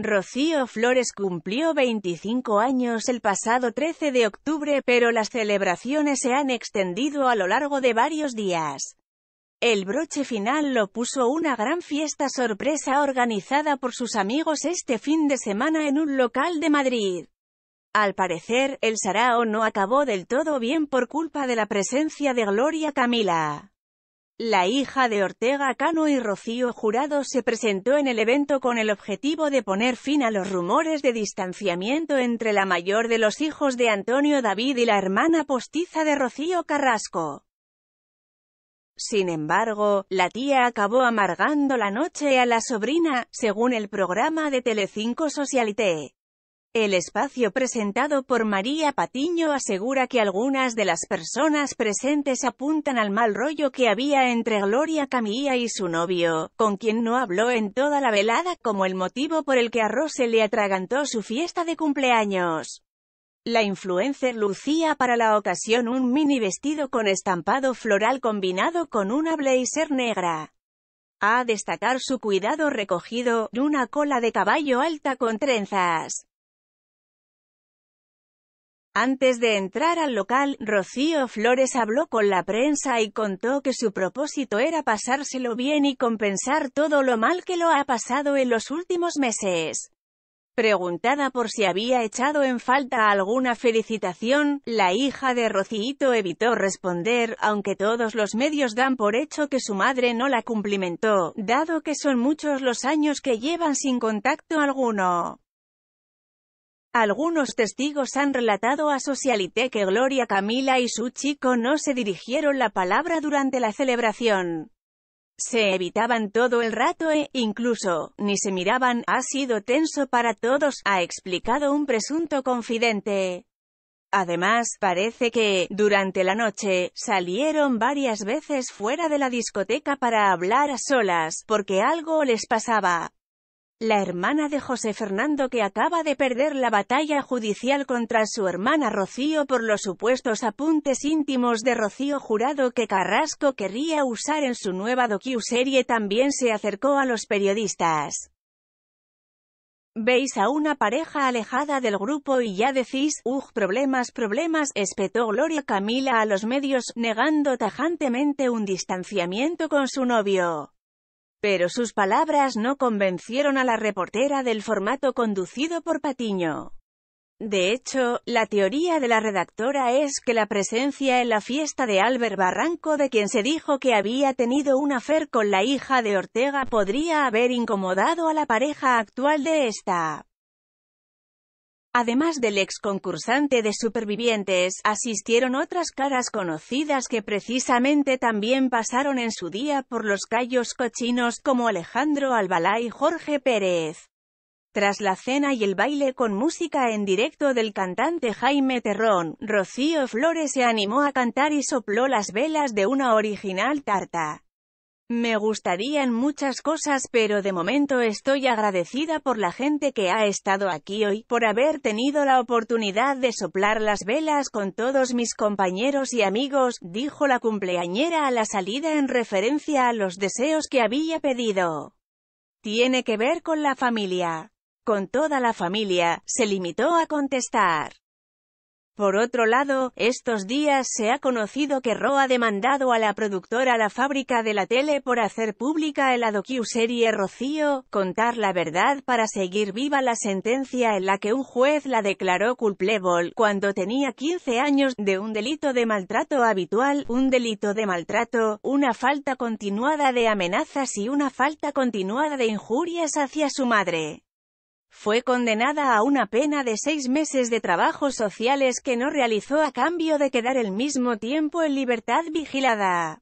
Rocío Flores cumplió 25 años el pasado 13 de octubre, pero las celebraciones se han extendido a lo largo de varios días. El broche final lo puso una gran fiesta sorpresa organizada por sus amigos este fin de semana en un local de Madrid. Al parecer, el sarao no acabó del todo bien por culpa de la presencia de Gloria Camila. La hija de Ortega Cano y Rocío Jurado se presentó en el evento con el objetivo de poner fin a los rumores de distanciamiento entre la mayor de los hijos de Antonio David y la hermana postiza de Rocío Carrasco. Sin embargo, la tía acabó amargando la noche a la sobrina, según el programa de Telecinco Socialité. El espacio presentado por María Patiño asegura que algunas de las personas presentes apuntan al mal rollo que había entre Gloria Camilla y su novio, con quien no habló en toda la velada como el motivo por el que a Rose le atragantó su fiesta de cumpleaños. La influencer lucía para la ocasión un mini vestido con estampado floral combinado con una blazer negra. A destacar su cuidado recogido, una cola de caballo alta con trenzas. Antes de entrar al local, Rocío Flores habló con la prensa y contó que su propósito era pasárselo bien y compensar todo lo mal que lo ha pasado en los últimos meses. Preguntada por si había echado en falta alguna felicitación, la hija de Rocío evitó responder, aunque todos los medios dan por hecho que su madre no la cumplimentó, dado que son muchos los años que llevan sin contacto alguno. Algunos testigos han relatado a Socialité que Gloria Camila y su chico no se dirigieron la palabra durante la celebración. Se evitaban todo el rato e, incluso, ni se miraban, ha sido tenso para todos, ha explicado un presunto confidente. Además, parece que, durante la noche, salieron varias veces fuera de la discoteca para hablar a solas, porque algo les pasaba la hermana de José Fernando que acaba de perder la batalla judicial contra su hermana Rocío por los supuestos apuntes íntimos de Rocío Jurado que Carrasco querría usar en su nueva docu-serie también se acercó a los periodistas. Veis a una pareja alejada del grupo y ya decís, ¡Ugh, problemas, problemas!, espetó Gloria Camila a los medios, negando tajantemente un distanciamiento con su novio. Pero sus palabras no convencieron a la reportera del formato conducido por Patiño. De hecho, la teoría de la redactora es que la presencia en la fiesta de Albert Barranco de quien se dijo que había tenido un afer con la hija de Ortega podría haber incomodado a la pareja actual de esta. Además del ex concursante de Supervivientes, asistieron otras caras conocidas que precisamente también pasaron en su día por los callos cochinos como Alejandro Albalá y Jorge Pérez. Tras la cena y el baile con música en directo del cantante Jaime Terrón, Rocío Flores se animó a cantar y sopló las velas de una original tarta. Me gustarían muchas cosas pero de momento estoy agradecida por la gente que ha estado aquí hoy, por haber tenido la oportunidad de soplar las velas con todos mis compañeros y amigos, dijo la cumpleañera a la salida en referencia a los deseos que había pedido. Tiene que ver con la familia. Con toda la familia, se limitó a contestar. Por otro lado, estos días se ha conocido que Ro ha demandado a la productora La Fábrica de la Tele por hacer pública el docu-serie Rocío, Contar la Verdad para seguir viva la sentencia en la que un juez la declaró culpable cuando tenía 15 años de un delito de maltrato habitual, un delito de maltrato, una falta continuada de amenazas y una falta continuada de injurias hacia su madre. Fue condenada a una pena de seis meses de trabajos sociales que no realizó a cambio de quedar el mismo tiempo en libertad vigilada.